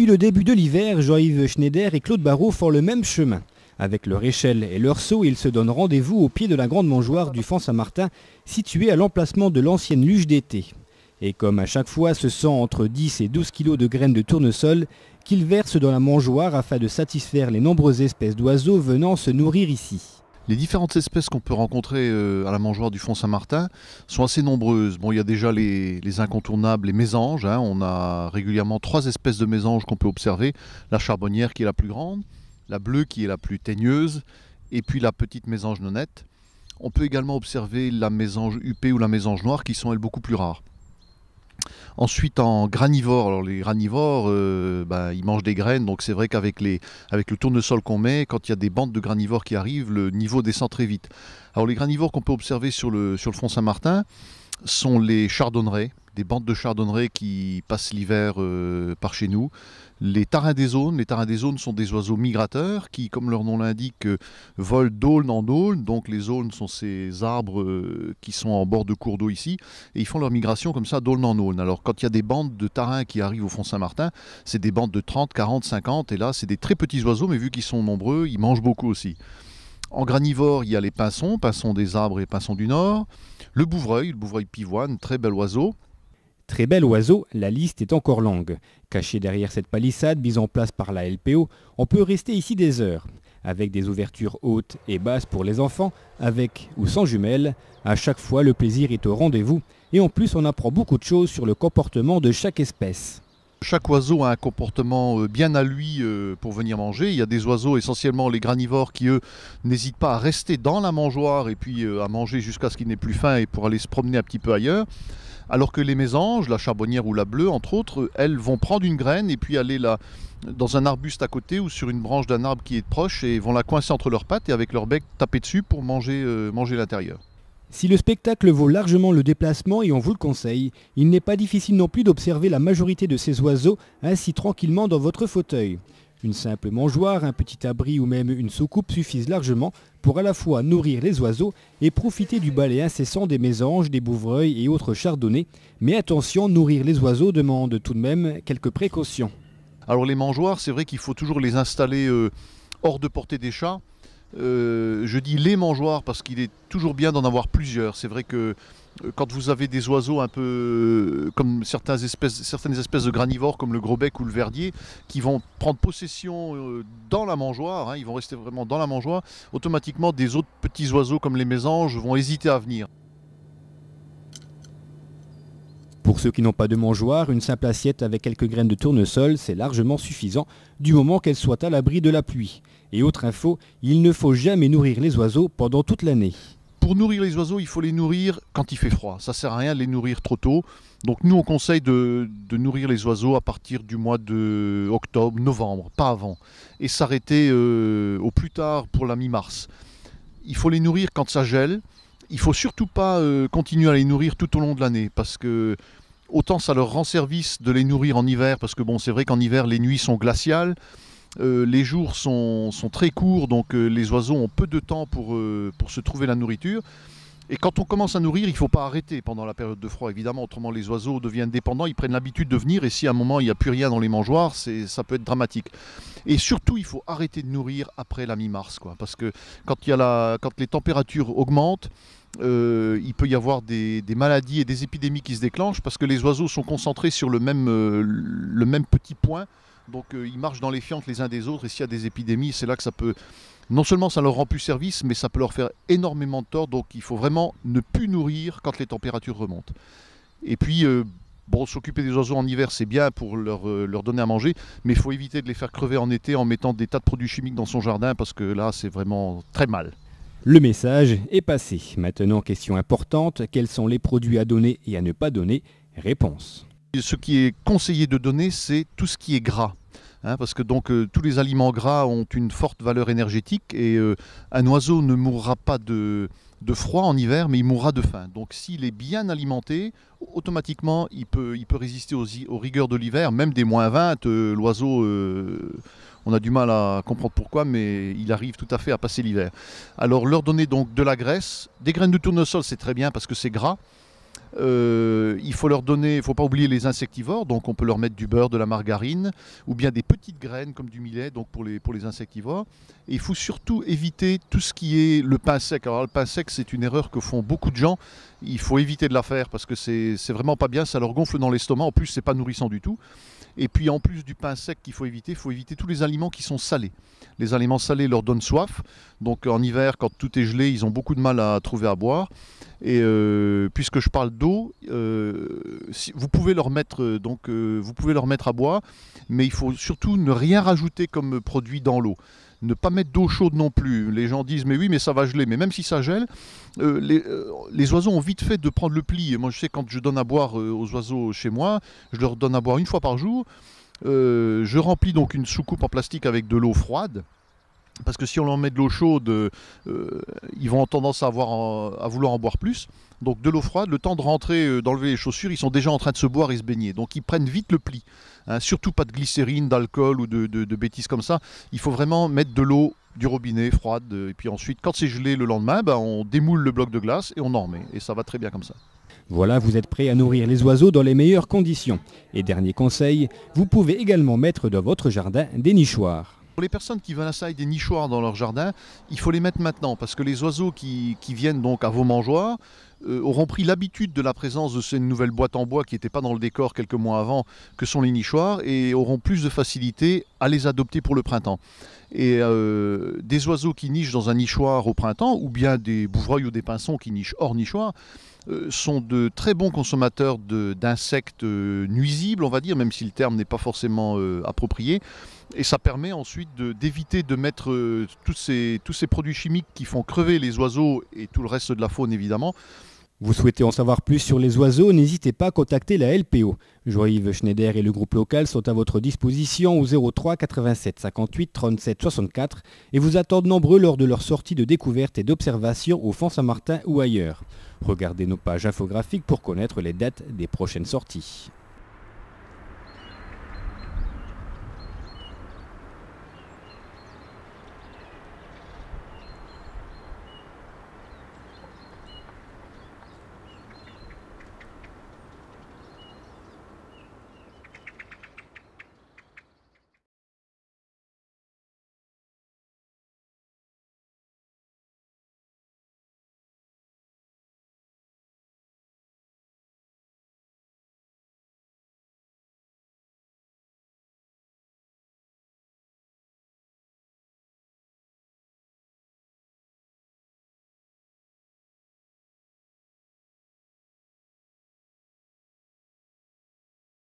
Depuis le début de l'hiver, Jean-Yves Schneider et Claude Barrault font le même chemin. Avec leur échelle et leur seau, ils se donnent rendez-vous au pied de la grande mangeoire du Fond Saint-Martin, située à l'emplacement de l'ancienne luge d'été. Et comme à chaque fois, ce sont entre 10 et 12 kilos de graines de tournesol qu'ils versent dans la mangeoire afin de satisfaire les nombreuses espèces d'oiseaux venant se nourrir ici. Les différentes espèces qu'on peut rencontrer euh, à la mangeoire du Fond Saint-Martin sont assez nombreuses. Bon, il y a déjà les, incontournables, les mésanges. Hein. On a régulièrement trois espèces de mésanges qu'on peut observer. La charbonnière qui est la plus grande, la bleue qui est la plus teigneuse, et puis la petite mésange nonnette. On peut également observer la mésange huppée ou la mésange noire qui sont elles beaucoup plus rares. Ensuite, en granivore, les granivores, euh, bah, ils mangent des graines, donc c'est vrai qu'avec les, avec le tournesol qu'on met, quand il y a des bandes de granivores qui arrivent, le niveau descend très vite. Alors les granivores qu'on peut observer sur le, sur le front Saint-Martin, sont les chardonnerets, des bandes de chardonnerets qui passent l'hiver euh, par chez nous. Les tarins des zones, les tarins des zones sont des oiseaux migrateurs qui, comme leur nom l'indique, euh, volent d'aulne en aulne. Donc les zones sont ces arbres euh, qui sont en bord de cours d'eau ici, et ils font leur migration comme ça d'aulne en aulne. Alors quand il y a des bandes de tarins qui arrivent au fond Saint-Martin, c'est des bandes de 30, 40, 50, et là c'est des très petits oiseaux, mais vu qu'ils sont nombreux, ils mangent beaucoup aussi. En granivore, il y a les pinsons, pinsons des arbres et pinsons du nord. Le bouvreuil, le bouvreuil pivoine, très bel oiseau. Très bel oiseau, la liste est encore longue. Caché derrière cette palissade mise en place par la LPO, on peut rester ici des heures. Avec des ouvertures hautes et basses pour les enfants, avec ou sans jumelles, à chaque fois le plaisir est au rendez-vous et en plus on apprend beaucoup de choses sur le comportement de chaque espèce chaque oiseau a un comportement euh, bien à lui euh, pour venir manger. Il y a des oiseaux, essentiellement les granivores, qui eux n'hésitent pas à rester dans la mangeoire et puis euh, à manger jusqu'à ce qu'il n'ait plus faim et pour aller se promener un petit peu ailleurs. Alors que les mésanges, la charbonnière ou la bleue, entre autres, elles vont prendre une graine et puis aller là dans un arbuste à côté ou sur une branche d'un arbre qui est proche et vont la coincer entre leurs pattes et avec leur bec taper dessus pour manger, manger l'intérieur. Si le spectacle vaut largement le déplacement et on vous le conseille, il n'est pas difficile non plus d'observer la majorité de ces oiseaux ainsi tranquillement dans votre fauteuil. Une simple mangeoire, un petit abri ou même une soucoupe suffisent largement pour à la fois nourrir les oiseaux et profiter du balai incessant des mésanges, des bouvreuils et autres chardonnais. Mais attention, nourrir les oiseaux demande tout de même quelques précautions. Alors les mangeoires, c'est vrai qu'il faut toujours les installer euh, hors de portée des chats euh, je dis les mangeoires parce qu'il est toujours bien d'en avoir plusieurs. C'est vrai que euh, quand vous avez des oiseaux un peu euh, comme certaines espèces, de granivores comme le gros-bec ou le verdier qui vont prendre possession dans la mangeoire, hein, ils vont rester vraiment dans la mangeoire, automatiquement des autres petits oiseaux comme les mésanges vont hésiter à venir. Pour ceux qui n'ont pas de mangeoire, une simple assiette avec quelques graines de tournesol, c'est largement suffisant, du moment qu'elle soit à l'abri de la pluie. Et autre info, il ne faut jamais nourrir les oiseaux pendant toute l'année. Pour nourrir les oiseaux, il faut les nourrir quand il fait froid. Ça sert à rien de les nourrir trop tôt. Donc nous, on conseille de, nourrir les oiseaux à partir du mois de octobre, novembre, pas avant, et s'arrêter euh, au plus tard pour la mi-mars. Il faut les nourrir quand ça gèle, il faut surtout pas euh, continuer à les nourrir tout au long de l'année parce que autant ça leur rend service de les nourrir en hiver parce que bon, c'est vrai qu'en hiver les nuits sont glaciales. Euh, les jours sont, très courts, donc euh, les oiseaux ont peu de temps pour, pour se trouver la nourriture. Et quand on commence à nourrir, il ne faut pas arrêter pendant la période de froid, évidemment, autrement les oiseaux deviennent dépendants, ils prennent l'habitude de venir, et si à un moment il n'y a plus rien dans les mangeoires, ça peut être dramatique. Et surtout, il faut arrêter de nourrir après la mi-mars, quoi, parce que quand, il y a la, quand les températures augmentent, euh, il peut y avoir des, maladies et des épidémies qui se déclenchent parce que les oiseaux sont concentrés sur le même, euh, le même petit point. Donc euh, ils marchent dans les fientes les uns des autres et s'il y a des épidémies, c'est là que ça peut non seulement ça leur rend plus service, mais ça peut leur faire énormément de tort. Donc il faut vraiment ne plus nourrir quand les températures remontent. Et puis, euh, bon, s'occuper des oiseaux en hiver, c'est bien pour leur, euh, leur, donner à manger, mais il faut éviter de les faire crever en été en mettant des tas de produits chimiques dans son jardin, parce que là, c'est vraiment très mal. Le message est passé. Maintenant, question importante, quels sont les produits à donner et à ne pas donner Réponse. Ce qui est conseillé de donner, c'est tout ce qui est gras. Hein, parce que donc euh, tous les aliments gras ont une forte valeur énergétique et euh, un oiseau ne mourra pas de, froid en hiver, mais il mourra de faim. Donc s'il est bien alimenté, automatiquement il peut, résister aux, rigueurs de l'hiver, même des moins 20. Euh, l'oiseau, on a du mal à comprendre pourquoi, mais il arrive tout à fait à passer l'hiver. Alors leur donner donc de la graisse, des graines de tournesol c'est très bien parce que c'est gras. Euh, il faut leur donner, il faut pas oublier les insectivores, donc on peut leur mettre du beurre, de la margarine, ou bien des petites graines comme du millet, donc pour les, pour les insectivores. il faut surtout éviter tout ce qui est le pain sec. Alors le pain sec, c'est une erreur que font beaucoup de gens, il faut éviter de la faire parce que c'est vraiment pas bien, ça leur gonfle dans l'estomac, en plus c'est pas nourrissant du tout. Et puis en plus du pain sec qu'il faut éviter, il faut éviter tous les aliments qui sont salés. Les aliments salés leur donnent soif, donc en hiver quand tout est gelé, ils ont beaucoup de mal à trouver à boire. Et euh, puisque je parle d'eau, euh, si, vous pouvez leur mettre euh, donc vous pouvez leur mettre à boire, mais il faut surtout ne rien rajouter comme produit dans l'eau ne pas mettre d'eau chaude non plus. Les gens disent mais oui mais ça va geler, mais même si ça gèle, euh, euh, les, oiseaux ont vite fait de prendre le pli. moi je sais quand je donne à boire euh, aux oiseaux chez moi, je leur donne à boire une fois par jour. je remplis donc une soucoupe en plastique avec de l'eau froide, parce que si on leur met de l'eau chaude, euh, euh, ils vont en tendance à, vouloir en boire plus. Donc de l'eau froide, le temps de rentrer, euh, d'enlever les chaussures, ils sont déjà en train de se boire et se baigner. Donc ils prennent vite le pli. Hein. surtout pas de glycérine, d'alcool ou de, bêtises comme ça. Il faut vraiment mettre de l'eau du robinet froide. Et puis ensuite, quand c'est gelé le lendemain, ben, on démoule le bloc de glace et on en remet. Et ça va très bien comme ça. Voilà, vous êtes prêt à nourrir les oiseaux dans les meilleures conditions. Et dernier conseil, vous pouvez également mettre dans votre jardin des nichoirs. Pour les personnes qui veulent installer des nichoirs dans leur jardin, il faut les mettre maintenant parce que les oiseaux qui, viennent donc à vos mangeoires euh, auront pris l'habitude de la présence de ces nouvelles boîtes en bois qui n'étaient pas dans le décor quelques mois avant que sont les nichoirs et auront plus de facilité à les adopter pour le printemps. Et euh, des oiseaux qui nichent dans un nichoir au printemps, ou bien des bouvreuils ou des pinsons qui nichent hors nichoir, euh, sont de très bons consommateurs d'insectes euh, nuisibles, on va dire, même si le terme n'est pas forcément approprié. Et ça permet ensuite d'éviter de, mettre tous ces, tous ces produits chimiques qui font crever les oiseaux et tout le reste de la faune, évidemment, vous souhaitez en savoir plus sur les oiseaux, n'hésitez pas à contacter la LPO. Yves Schneider et le groupe local sont à votre disposition au 03 87 58 37 64 et vous attendent nombreux lors de leurs sorties de découverte et d'observation au Fond Saint-Martin ou ailleurs. Regardez nos pages infographiques pour connaître les dates des prochaines sorties.